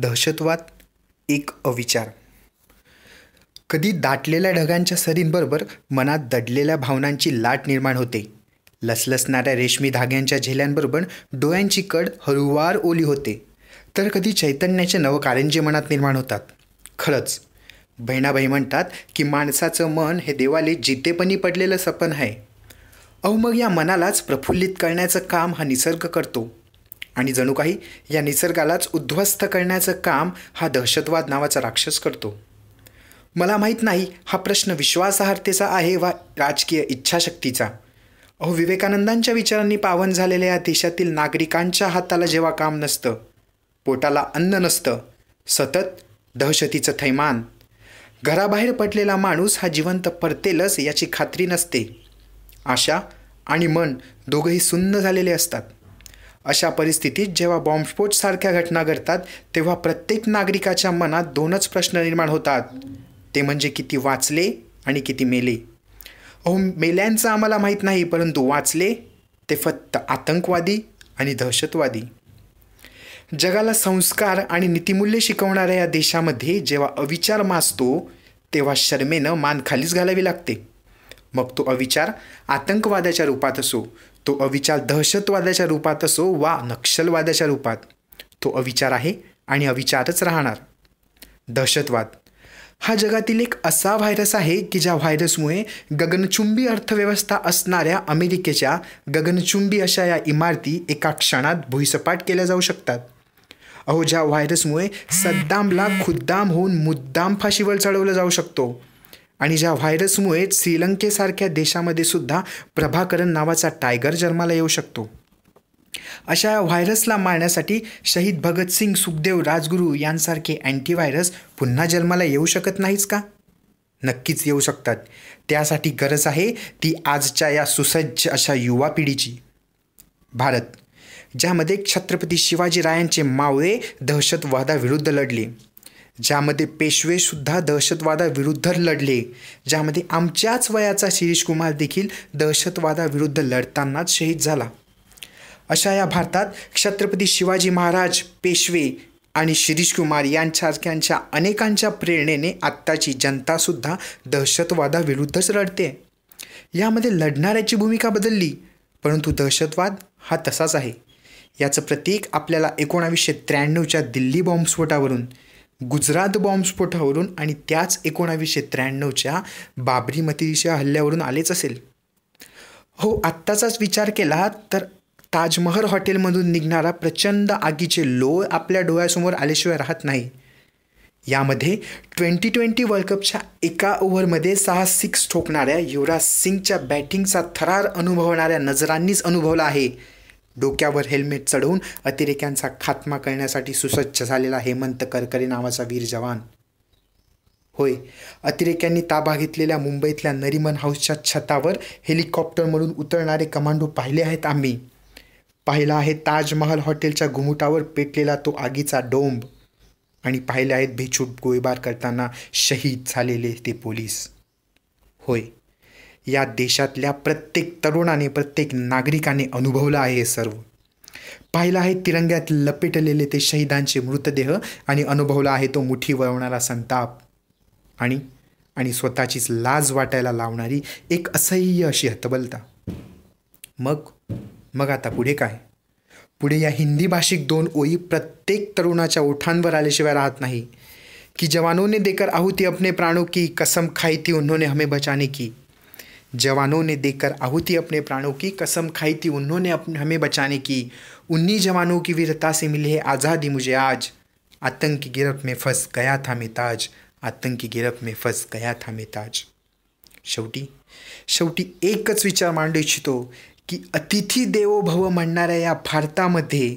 दहशतवाद एक अविचार कधी दाटलेल्या ढगांच्या सरींबरोबर मनात दडलेल्या भावनांची लाट निर्माण होते लसलसणाऱ्या रेशमी धाग्यांच्या झेल्यांबरोबर डोळ्यांची कड हळूवार ओली होते तर कधी चैतन्याचे नव मनात निर्माण होतात खरंच बहिणाबाई म्हणतात की माणसाचं मन हे देवाले जितेपणी पडलेलं सपन आहे अहो मग या मनालाच प्रफुल्लित करण्याचं काम हा निसर्ग करतो आणि जणू काही या निसर्गालाच उद्ध्वस्त करण्याचं काम हा दहशतवाद नावाचा राक्षस करतो मला माहीत नाही हा प्रश्न विश्वासार्हतेचा आहे वा राजकीय इच्छाशक्तीचा अहो विवेकानंदांच्या विचारांनी पावन झालेल्या या देशातील नागरिकांच्या हाताला जेव्हा काम नसतं पोटाला अन्न नसतं सतत दहशतीचं थैमान घराबाहेर पडलेला माणूस हा जिवंत परतेलच याची खात्री नसते आशा आणि मन दोघंही सुन्न झालेले असतात अशा परिस्थितीत जेव्हा बॉम्बस्फोटसारख्या घटना घडतात तेव्हा प्रत्येक नागरिकाच्या मनात दोनच प्रश्न निर्माण होतात ते म्हणजे किती वाचले आणि किती मेले अहो मेल्यांचं आम्हाला माहीत नाही परंतु वाचले ते फक्त आतंकवादी आणि दहशतवादी जगाला संस्कार आणि नीतिमूल्य शिकवणाऱ्या या देशामध्ये जेव्हा अविचार मासतो तेव्हा शर्मेनं मान खालीच घालावी लागते मग तो अविचार आतंकवादाच्या रूपात असो तो अविचार दहशतवादाच्या रूपात असो वा नक्षलवादाच्या रूपात तो अविचार आहे आणि अविचारच राहणार दहशतवाद हा जगातील एक असा व्हायरस आहे की ज्या व्हायरसमुळे गगनचुंबी अर्थव्यवस्था असणाऱ्या अमेरिकेच्या गगनचुंबी अशा या इमारती एका क्षणात भुईसपाट केल्या जाऊ शकतात अहो ज्या व्हायरसमुळे सद्दामला खुद्दाम होऊन मुद्दाम फाशीवर चढवलं जाऊ शकतो आणि ज्या व्हायरसमुळे श्रीलंकेसारख्या देशामध्ये सुद्धा प्रभाकरण नावाचा टायगर जन्माला येऊ शकतो अशा व्हायरसला मारण्यासाठी शहीद भगतसिंग सुखदेव राजगुरू यांसारखे अँटीव्हायरस पुन्हा जन्माला येऊ शकत नाहीच का नक्कीच येऊ शकतात त्यासाठी गरज आहे ती आजच्या या सुसज्ज अशा युवा पिढीची भारत ज्यामध्ये छत्रपती शिवाजीरायांचे मावळे दहशतवादाविरुद्ध लढले ज्यामध्ये पेशवेसुद्धा दहशतवादाविरुद्ध लढले ज्यामध्ये आमच्याच वयाचा शिरीष कुमार देखील दहशतवादाविरुद्ध लढतानाच शहीद झाला अशा या भारतात छत्रपती शिवाजी महाराज पेशवे आणि शिरीष कुमार यांच्यासारख्यांच्या अनेकांच्या प्रेरणेने आत्ताची जनतासुद्धा दहशतवादाविरुद्धच लढते यामध्ये लढणाऱ्याची भूमिका बदलली परंतु दहशतवाद हा तसाच आहे याचं प्रतीक आपल्याला एकोणावीसशे त्र्याण्णवच्या दिल्ली बॉम्बस्फोटावरून गुजरात बॉम्बस्फोटावरून आणि त्याच एकोणावीसशे त्र्याण्णवच्या बाबरी हल्ल्यावरून आलेच असेल हो आत्ताचाच विचार केला तर ताजमहल हॉटेलमधून निघणारा प्रचंड आगीचे लोळ आपल्या डोळ्यासमोर आल्याशिवाय राहत नाही यामध्ये ट्वेंटी ट्वेंटी वर्ल्ड कपच्या एका ओव्हरमध्ये सहा सिक्स ठोकणाऱ्या युवराज सिंगच्या बॅटिंगचा थरार अनुभवणाऱ्या नजरांनीच अनुभवला आहे डोक्यावर हेल्मेट चढवून अतिरेक्यांचा खात्मा करण्यासाठी सुसज्ज झालेला हेमंत करकरे नावाचा वीर जवान होय अतिरेक्यांनी ताबा घेतलेल्या मुंबईतल्या नरिमन हाऊसच्या छतावर हेलिकॉप्टरमधून उतरणारे कमांडो पाहिले आहेत आम्ही पाहिला आहे ताजमहल हॉटेलच्या घुमुटावर पेटलेला तो आगीचा डोंब आणि पाहिले आहेत भेछूट गोळीबार करताना शहीद झालेले ते पोलीस होय या देशातल्या प्रत्येक तरुणाने प्रत्येक नागरिकाने अनुभवलं आहे हे सर्व पाहिलं आहे तिरंग्यात लपेटलेले ते शहीदांचे मृतदेह आणि अनुभवला आहे तो मुठी वळवणारा संताप आणि आणि स्वतःचीच लाज वाटायला लावणारी एक असह्य अशी हतबलता मग मग आता पुढे काय पुढे या हिंदी भाषिक दोन ओळी प्रत्येक तरुणाच्या ओठांवर आल्याशिवाय राहत नाही की जवानोने देकर आहुती अपने प्राणों की कसम खाई थी उन्होंने हमें बचाने की जवानों ने देखकर आहुति अपने प्राणों की कसम खाई थी उन्होंने अपने हमें बचाने की उन्हीं जवानों की वीरता से मिली है आज़ादी मुझे आज आतंक की गिरफ्त में फंस गया था मिताज आतंक की गिरफ्त में फंस गया था मिताज शेवटी शेवटी एकच विचार मांडू इच्छितो की अतिथी देवो भव म्हणणाऱ्या या भारतामध्ये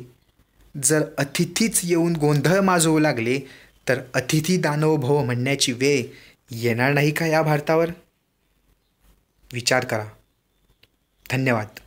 जर अतिथीच येऊन गोंधळ माजवू लागले तर अतिथी दानव भव म्हणण्याची वेळ येणार नाही का या भारतावर विचार करा धन्यवाद